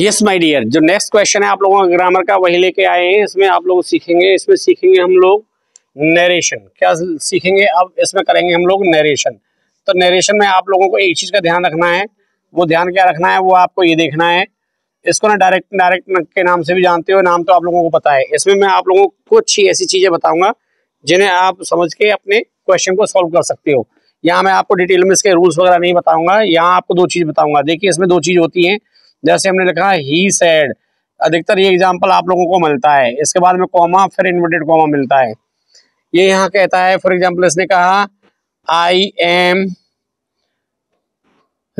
yes my dear जो next question है आप लोगों का ग्रामर का वही लेके आए हैं इसमें आप लोग सीखेंगे इसमें सीखेंगे हम लोग नरेशन क्या सीखेंगे अब इसमें करेंगे हम लोग नरेशन तो नरेशन में आप लोगों को एक चीज़ का ध्यान रखना है वो ध्यान क्या रखना है वो आपको ये देखना है इसको ना डायरेक्ट डायरेक्ट के नाम से भी जानते हो नाम तो आप लोगों को पता है इसमें मैं आप लोगों को कुछ ही ऐसी चीज़ें बताऊंगा जिन्हें आप समझ के अपने क्वेश्चन को सॉल्व कर सकते हो यहाँ मैं आपको डिटेल में इसके रूल्स वगैरह नहीं बताऊंगा यहाँ आपको दो चीज़ बताऊंगा देखिए इसमें दो चीज़ होती हैं जैसे हमने लिखा ही सैड अधिकतर ये एग्जाम्पल आप लोगों को मिलता है इसके बाद में कॉमा फिर इन्वर्टेड कॉमा मिलता है ये यहाँ कहता है फॉर एग्जाम्पल इसने कहा I am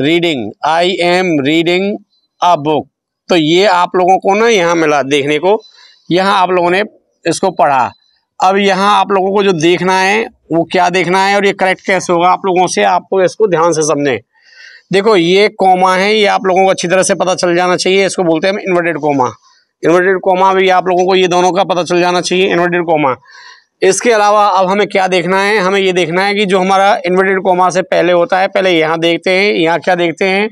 reading I am reading a book तो ये आप लोगों को ना यहाँ मिला देखने को यहाँ आप लोगों ने इसको पढ़ा अब यहाँ आप लोगों को जो देखना है वो क्या देखना है और ये करेक्ट कैसे होगा आप लोगों से आपको इसको ध्यान से समझें देखो ये कोमा है ये आप लोगों को अच्छी तरह से पता चल जाना चाहिए इसको बोलते हैं हम इन्वर्टेड कोमा इन्वर्टेड कोमा भी आप लोगों को ये दोनों का पता चल जाना चाहिए इन्वर्टेड कोमा इसके अलावा अब हमें क्या देखना है हमें ये देखना है कि जो हमारा इन्वर्टेड कोमा से पहले होता है पहले यहाँ देखते हैं यहाँ क्या देखते हैं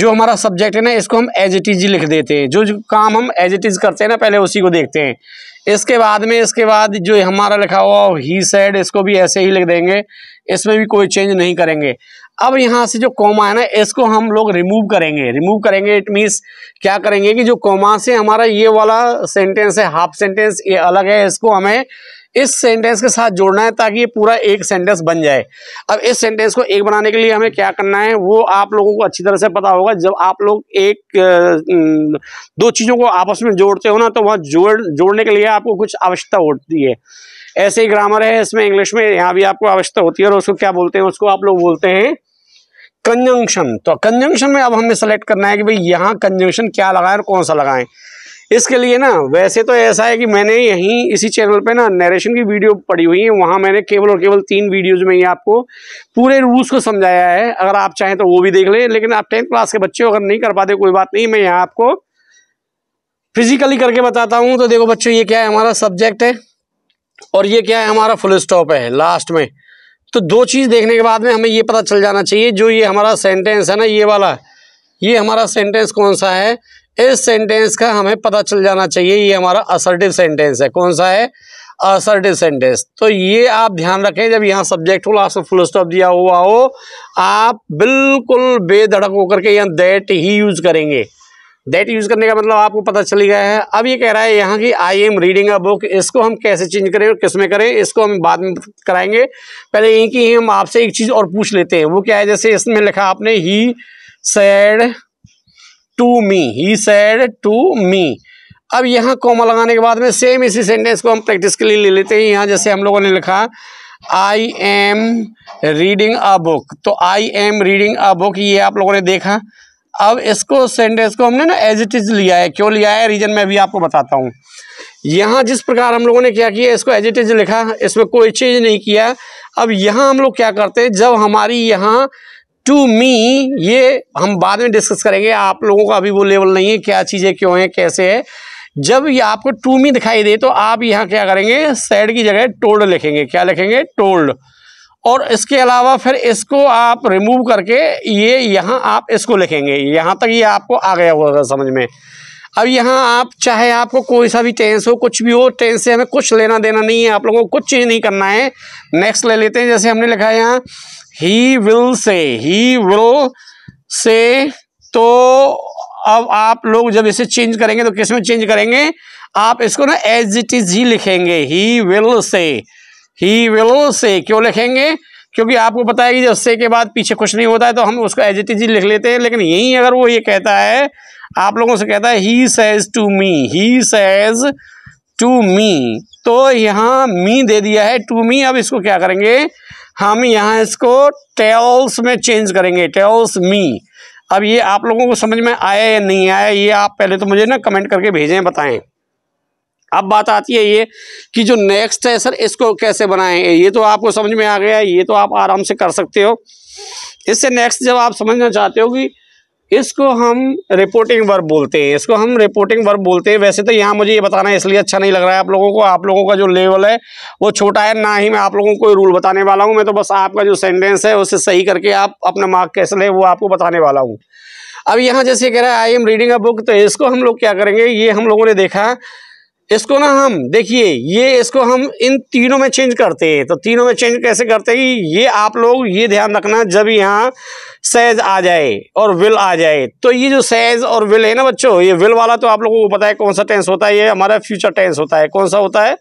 जो हमारा सब्जेक्ट है ना इसको हम एज इट इज लिख देते हैं जो, जो काम हम एज इट इज करते हैं ना पहले उसी को देखते हैं इसके बाद में इसके बाद जो हमारा लिखा हुआ ही सेड इसको भी ऐसे ही लिख देंगे इसमें भी कोई चेंज नहीं करेंगे अब यहाँ से जो कॉमा है ना इसको हम लोग रिमूव करेंगे रिमूव करेंगे इट मीन्स क्या करेंगे कि जो कॉमा से हमारा ये वाला सेंटेंस है हाफ सेंटेंस ये अलग है इसको हमें इस सेंटेंस के साथ जोड़ना है ताकि ये पूरा एक सेंटेंस बन जाए अब इस सेंटेंस को एक बनाने के लिए हमें क्या करना है वो आप लोगों को अच्छी तरह से पता होगा जब आप लोग एक दो चीज़ों को आपस में जोड़ते हो ना तो वहाँ जोड़ जोड़ने के लिए आपको कुछ आवश्यकता होती है ऐसे ही ग्रामर है इसमें इंग्लिश में यहाँ भी आपको आवश्यकता होती है और उसको क्या बोलते हैं उसको आप लोग बोलते हैं कंजंक्शन तो कंजंक्शन में अब हमें सेलेक्ट करना है कि भाई यहाँ कंजंक्शन क्या लगाएं और कौन सा लगाएं इसके लिए ना वैसे तो ऐसा है कि मैंने यहीं इसी चैनल पे ना नरेशन की वीडियो पड़ी हुई है वहाँ मैंने केवल और केवल तीन वीडियोज में ही आपको पूरे रूल्स को समझाया है अगर आप चाहें तो वो भी देख लें लेकिन आप टेंथ क्लास के बच्चे अगर नहीं कर पाते कोई बात नहीं मैं यहाँ आपको फिजिकली करके बताता हूँ तो देखो बच्चों ये क्या है हमारा सब्जेक्ट है और ये क्या है हमारा फुल स्टॉप है लास्ट में तो दो चीज़ देखने के बाद में हमें ये पता चल जाना चाहिए जो ये हमारा सेंटेंस है ना ये वाला ये हमारा सेंटेंस कौन सा है इस सेंटेंस का हमें पता चल जाना चाहिए ये हमारा असर्टिव सेंटेंस है कौन सा है असर्टिव सेंटेंस तो ये आप ध्यान रखें जब यहाँ सब्जेक्ट हो लास्ट में फुल स्टॉप दिया हुआ हो आप बिल्कुल बेधड़क होकर के यहाँ दैट ही यूज करेंगे दैट यूज़ करने का मतलब आपको पता चली गया है अब ये कह रहा है यहाँ की I am reading a book इसको हम कैसे चेंज करें और किस में करें इसको हम बाद में कराएंगे पहले यही की हम आपसे एक चीज़ और पूछ लेते हैं वो क्या है जैसे इसमें लिखा आपने he said to me he said to me अब यहाँ कॉमा लगाने के बाद में सेम इसी सेंटेंस को हम प्रैक्टिस के लिए ले लेते हैं यहाँ जैसे हम लोगों ने लिखा I am reading a book तो I am reading a book ये आप लोगों ने देखा अब इसको सेंडेस को हमने ना एज इट इज़ लिया है क्यों लिया है रीजन मैं अभी आपको बताता हूँ यहाँ जिस प्रकार हम लोगों ने क्या किया इसको एज इट इज़ लिखा इसमें कोई चेंज नहीं किया अब यहाँ हम लोग क्या करते हैं जब हमारी यहाँ टू मी ये हम बाद में डिस्कस करेंगे आप लोगों का अभी वो लेवल नहीं है क्या चीज़ें क्यों हैं कैसे है जब ये आपको टू मी दिखाई दे तो आप यहाँ क्या करेंगे सैड की जगह टोल्ड लिखेंगे क्या लिखेंगे टोल्ड और इसके अलावा फिर इसको आप रिमूव करके ये यहाँ आप इसको लिखेंगे यहाँ तक ये आपको आ गया होगा समझ में अब यहाँ आप चाहे आपको कोई सा भी टेंस हो कुछ भी हो टेंस से हमें कुछ लेना देना नहीं है आप लोगों को कुछ चीज़ नहीं करना है नेक्स्ट ले लेते हैं जैसे हमने लिखा है यहाँ he will say he will say तो अब आप लोग जब इसे चेंज करेंगे तो किस में चेंज करेंगे आप इसको ना एज इट इज ही लिखेंगे he will say he willow से क्यों लिखेंगे क्योंकि आपको पता है कि जब से के बाद पीछे कुछ नहीं होता है तो हम उसको एज इट लिख लेते हैं लेकिन यहीं अगर वो ये कहता है आप लोगों से कहता है he says to me he says to me तो यहाँ मी दे दिया है टू मी अब इसको क्या करेंगे हम यहाँ इसको टेल्स में चेंज करेंगे टेल्स मी अब ये आप लोगों को समझ में आया या नहीं आया ये आप पहले तो मुझे ना कमेंट करके भेजें बताएं अब बात आती है ये कि जो नेक्स्ट है सर इसको कैसे बनाएं ये तो आपको समझ में आ गया है ये तो आप आराम से कर सकते हो इससे नेक्स्ट जब आप समझना चाहते हो कि इसको हम रिपोर्टिंग वर्ब बोलते हैं इसको हम रिपोर्टिंग वर्ब बोलते हैं वैसे तो यहाँ मुझे ये बताना इसलिए अच्छा नहीं लग रहा है आप लोगों को आप लोगों का जो लेवल है वो छोटा है ना ही मैं आप लोगों को कोई रूल बताने वाला हूँ मैं तो बस आपका जो सेंटेंस है उसे सही करके आप अपना मार्क कैसे लें वो आपको बताने वाला हूँ अब यहाँ जैसे कह रहे हैं I am reading a book तो इसको हम लोग क्या करेंगे ये हम लोगों ने देखा इसको ना हम देखिए ये इसको हम इन तीनों में चेंज करते हैं तो तीनों में चेंज कैसे करते हैं ये आप लोग ये ध्यान रखना जब यहाँ सैज आ जाए और विल आ जाए तो ये जो सैज और विल है ना बच्चों ये विल वाला तो आप लोगों को पता है कौन सा टेंस होता है ये हमारा फ्यूचर टेंस होता है कौन सा होता है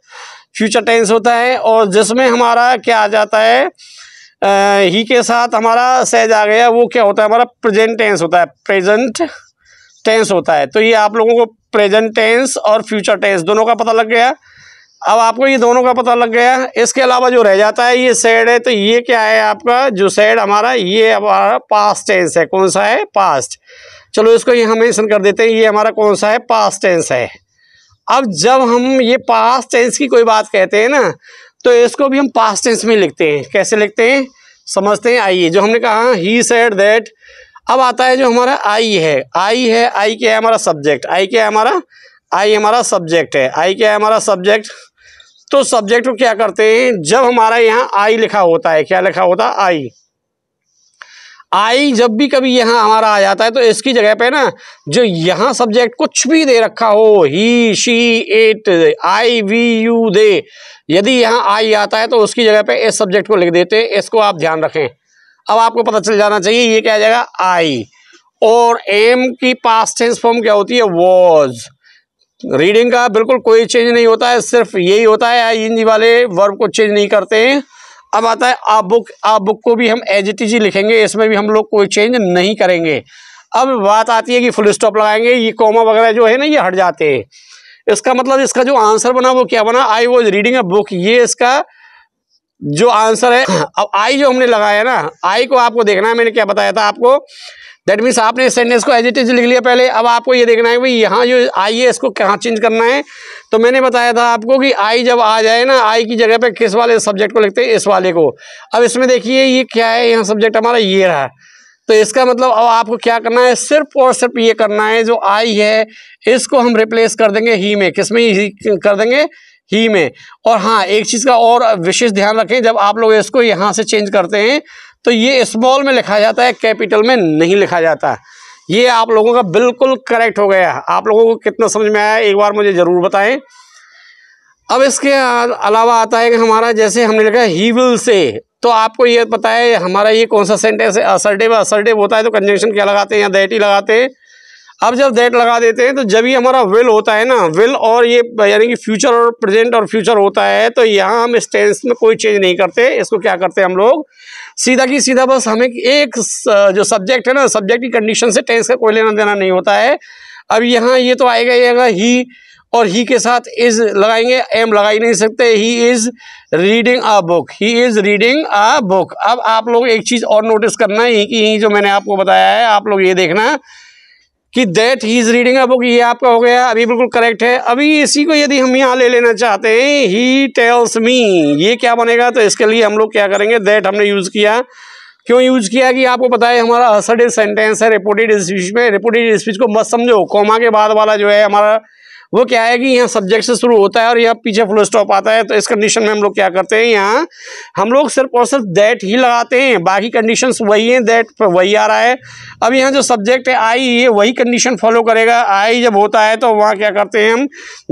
फ्यूचर टेंस होता है और जिसमें हमारा क्या आ जाता है आ, ही के साथ हमारा सैज आ गया वो क्या होता है हमारा प्रेजेंट टेंस होता है प्रेजेंट टेंस होता है तो ये आप लोगों को प्रेजेंट टेंस और फ्यूचर टेंस दोनों का पता लग गया अब आपको ये दोनों का पता लग गया इसके अलावा जो रह जाता है ये सेड है तो ये क्या है आपका जो सेड हमारा ये हमारा पास्ट टेंस है कौन सा है पास्ट चलो इसको ये हम मेंशन कर देते हैं ये हमारा कौन सा है पास्ट टेंस है अब जब हम ये पास्ट टेंस की कोई बात कहते हैं ना तो इसको भी हम पास्ट टेंस में लिखते हैं कैसे लिखते हैं समझते हैं आइए जो हमने कहा ही सेड दैट अब आता है जो हमारा आई है आई है आई क्या है हमारा सब्जेक्ट आई क्या है हमारा आई हमारा सब्जेक्ट है आई क्या है हमारा सब्जेक्ट तो सब्जेक्ट को क्या करते हैं जब हमारा यहाँ आई लिखा होता है क्या लिखा होता है आई आई जब भी कभी यहाँ हमारा आ जाता है तो इसकी जगह पे ना जो यहाँ सब्जेक्ट कुछ भी दे रखा हो he she it I we you they यदि यहाँ आई आता है तो उसकी जगह पे इस सब्जेक्ट को लिख देते हैं इसको आप ध्यान रखें अब आपको पता चल जाना चाहिए ये क्या आ जाएगा आई और एम की पास टेंस फॉर्म क्या होती है वॉज रीडिंग का बिल्कुल कोई चेंज नहीं होता है सिर्फ यही होता है आई एन वाले वर्ब को चेंज नहीं करते हैं अब आता है आ बुक आ बुक को भी हम एज इट इज लिखेंगे इसमें भी हम लोग कोई चेंज नहीं करेंगे अब बात आती है कि फुल स्टॉप लगाएंगे ये कॉमा वगैरह जो है ना ये हट जाते हैं इसका मतलब इसका जो आंसर बना वो क्या बना I was reading a book ये इसका जो आंसर है अब आई जो हमने लगाया ना आई को आपको देखना है मैंने क्या बताया था आपको दैट मीन्स आपने इस सेंटेंस को एज लिख लिया पहले अब आपको ये देखना है भाई यहाँ जो आई है इसको कहाँ चेंज करना है तो मैंने बताया था आपको कि आई जब आ जाए ना आई की जगह पे किस वाले सब्जेक्ट को लिखते हैं इस वाले को अब इसमें देखिए ये क्या है यहाँ सब्जेक्ट हमारा ये रहा तो इसका मतलब अब आपको क्या करना है सिर्फ और सिर्फ ये करना है जो आई है इसको हम रिप्लेस कर देंगे ही में किस में ही कर देंगे ही में और हाँ एक चीज़ का और विशेष ध्यान रखें जब आप लोग इसको यहाँ से चेंज करते हैं तो ये स्मॉल में लिखा जाता है कैपिटल में नहीं लिखा जाता ये आप लोगों का बिल्कुल करेक्ट हो गया आप लोगों को कितना समझ में आया एक बार मुझे ज़रूर बताएं अब इसके अलावा आता है कि हमारा जैसे हमने लिखा है ही विल से तो आपको ये पता है हमारा ये कौन सा सेंटेंस है असर्टिव असर्टिव होता है तो कंजंक्शन क्या लगाते हैं या दैट ही लगाते हैं अब जब दैट लगा देते हैं तो जब ये हमारा विल होता है ना विल और ये यानी कि फ्यूचर और प्रेजेंट और फ्यूचर होता है तो यहाँ हम इस टेंस में कोई चेंज नहीं करते इसको क्या करते हैं हम लोग सीधा की सीधा बस हमें एक जो सब्जेक्ट है ना सब्जेक्ट की कंडीशन से टेंस का कोई लेना देना नहीं होता है अब यहाँ ये तो आएगा ही आएगा ही और ही के साथ इज लगाएंगे एम लगा ही नहीं सकते he is reading a book he is reading a book अब आप लोग एक चीज़ और नोटिस करना ही कि ही जो मैंने आपको बताया है आप लोग ये देखना है कि that he is reading a book ये आपका हो गया अभी बिल्कुल करेक्ट है अभी इसी को यदि हम यहाँ ले लेना चाहते हैं ही टेल्स मी ये क्या बनेगा तो इसके लिए हम लोग क्या करेंगे दैट हमने यूज़ किया क्यों यूज़ किया कि आपको पता है हमारा हसड सेंटेंस है रिपोर्टेड स्पीच में रिपोर्टेड स्पीच को मत समझो कोमा के बाद वाला जो है हमारा वो क्या है कि यहाँ सब्जेक्ट से शुरू होता है और यहाँ पीछे फुल स्टॉप आता है तो इस कंडीशन में हम लोग क्या करते हैं यहाँ हम लोग सिर्फ और सिर्फ दैट ही लगाते हैं बाकी कंडीशन वही हैं दैट वही आ रहा है अब यहाँ जो सब्जेक्ट है आई ये वही कंडीशन फॉलो करेगा आई जब होता है तो वहाँ क्या करते हैं हम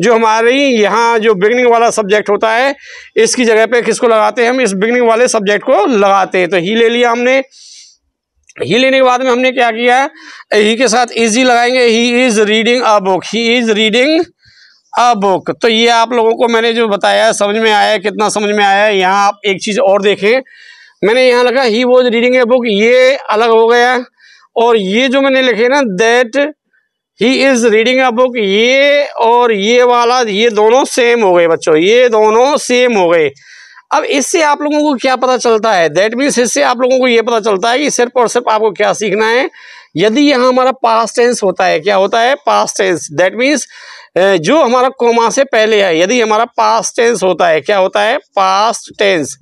जो हमारी यहाँ जो बिगनिंग वाला सब्जेक्ट होता है इसकी जगह पर किसको लगाते हैं हम इस बिगनिंग वाले सब्जेक्ट को लगाते हैं तो ही ले लिया हमने ही लेने के बाद में हमने क्या किया ही के साथ इजी लगाएंगे he is reading a book he is reading a book तो ये आप लोगों को मैंने जो बताया समझ में आया कितना समझ में आया यहाँ आप एक चीज़ और देखें मैंने यहाँ लिखा he was reading a book ये अलग हो गया और ये जो मैंने लिखे ना that he is reading a book ये और ये वाला ये दोनों सेम हो गए बच्चों ये दोनों सेम हो गए अब इससे आप लोगों को क्या पता चलता है दैट मीन्स इससे आप लोगों को ये पता चलता है कि सिर्फ और सिर्फ आपको क्या सीखना है यदि यहाँ हमारा पास टेंस होता है क्या होता है पास टेंस दैट मीन्स जो हमारा कोमा से पहले है यदि हमारा पास टेंस होता है क्या होता है पास्ट टेंस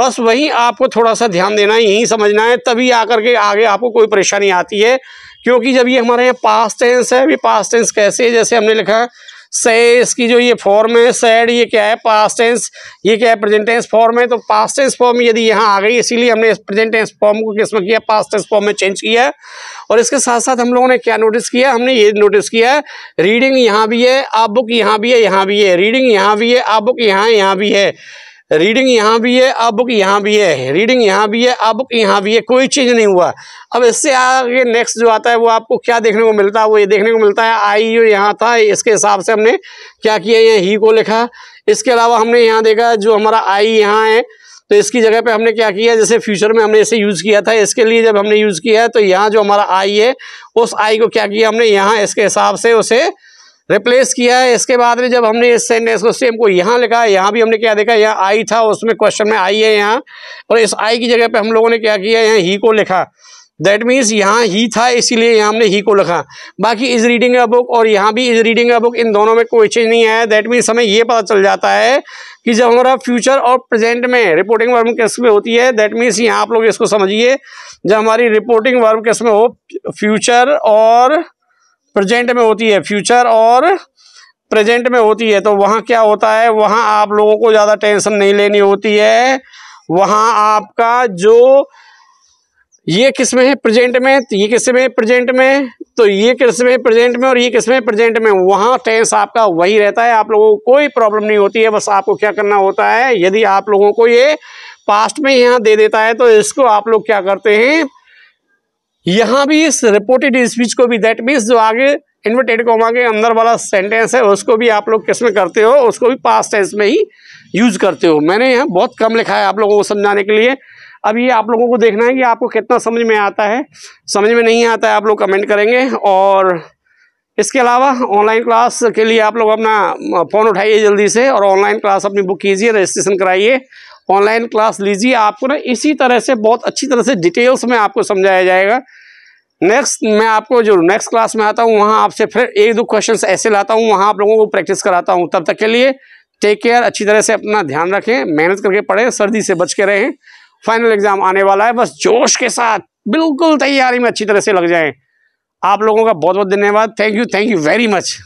बस वहीं आपको थोड़ा सा ध्यान देना है यहीं समझना है तभी आकर के आगे आपको कोई परेशानी आती है क्योंकि जब ये हमारे यहाँ पास टेंस है अभी पास टेंस कैसे है जैसे हमने लिखा से इसकी जो ये फॉर्म है सैड ये क्या है पास्ट टेंस ये क्या है प्रेजेंट टेंस फॉर्म है तो पास्टेंस टेंस फॉर्म यदि यहाँ आ गई इसीलिए हमने इस प्रेजेंट टेंस फॉर्म को किस में किया पास टेंस फॉर्म में चेंज किया है और इसके साथ साथ हम लोगों ने क्या नोटिस किया हमने ये नोटिस किया है रीडिंग यहाँ भी है आप बुक यहाँ भी है यहाँ भी है रीडिंग यहाँ भी है आप बुक यहाँ यहाँ भी है रीडिंग यहाँ भी है अब बुक यहाँ भी है रीडिंग यहाँ भी है अब बुक यहाँ भी है कोई चीज़ नहीं हुआ अब इससे आगे नेक्स्ट जो आता है वो आपको क्या देखने को मिलता है वो ये देखने को मिलता है आई यू यहाँ था इसके हिसाब से हमने क्या किया यहाँ ही को लिखा इसके अलावा हमने यहाँ देखा जो हमारा आई यहाँ है तो इसकी जगह पे हमने क्या किया जैसे फ्यूचर में हमने इसे यूज़ किया था इसके लिए जब हमने यूज़ किया है तो यहाँ जो हमारा आई है उस आई को क्या किया हमने यहाँ इसके हिसाब से उसे रिप्लेस किया है इसके बाद में जब हमने इस को सेम को यहाँ लिखा है यहाँ भी हमने क्या देखा यहाँ आई था उसमें क्वेश्चन में आई है यहाँ और इस आई की जगह पे हम लोगों ने क्या किया यहाँ ही को लिखा दैट मीन्स यहाँ ही था इसीलिए यहाँ हमने ही को लिखा बाकी इज रीडिंग अ बुक और यहाँ भी इज रीडिंग अ बुक इन दोनों में कोई चेंज नहीं आया दैट मीन्स हमें ये पता चल जाता है कि जब हमारा फ्यूचर और प्रेजेंट में रिपोर्टिंग वर्म किस में होती है दैट मीन्स यहाँ आप लोग इसको समझिए जब हमारी रिपोर्टिंग वर्म किस में हो फ्यूचर और प्रेजेंट में होती है फ्यूचर और प्रेजेंट में होती है तो वहाँ क्या होता है वहाँ आप लोगों को ज़्यादा टेंशन नहीं लेनी होती है वहाँ आपका जो ये किस में है प्रेजेंट में तो ये किस में है प्रेजेंट में तो ये किस में है प्रेजेंट में और ये किस में है प्रेजेंट में वहाँ टेंस आपका वही रहता है आप लोगों को कोई प्रॉब्लम नहीं होती है बस आपको क्या करना होता है यदि आप लोगों को ये पास्ट में यहाँ दे देता है तो इसको आप लोग क्या करते हैं यहाँ भी इस रिपोर्टेड स्पीच को भी दैट मीन्स जो आगे इन्वर्टेड कोमा के अंदर वाला सेंटेंस है उसको भी आप लोग किस में करते हो उसको भी पास्ट टेंस में ही यूज़ करते हो मैंने यहाँ बहुत कम लिखा है आप लोगों को समझाने के लिए अब ये आप लोगों को देखना है कि आपको कितना समझ में आता है समझ में नहीं आता है आप लोग कमेंट करेंगे और इसके अलावा ऑनलाइन क्लास के लिए आप लोग अपना फ़ोन उठाइए जल्दी से और ऑनलाइन क्लास अपनी बुक कीजिए रजिस्ट्रेशन कराइए ऑनलाइन क्लास लीजिए आपको ना इसी तरह से बहुत अच्छी तरह से डिटेल्स में आपको समझाया जाएगा नेक्स्ट मैं आपको जो नेक्स्ट क्लास में आता हूँ वहाँ आपसे फिर एक दो क्वेश्चंस ऐसे लाता हूँ वहाँ आप लोगों को प्रैक्टिस कराता हूँ तब तक के लिए टेक केयर अच्छी तरह से अपना ध्यान रखें मेहनत करके पढ़ें सर्दी से बच के रहें फाइनल एग्जाम आने वाला है बस जोश के साथ बिल्कुल तैयारी में अच्छी तरह से लग जाएँ आप लोगों का बहुत बहुत धन्यवाद thank you thank you very much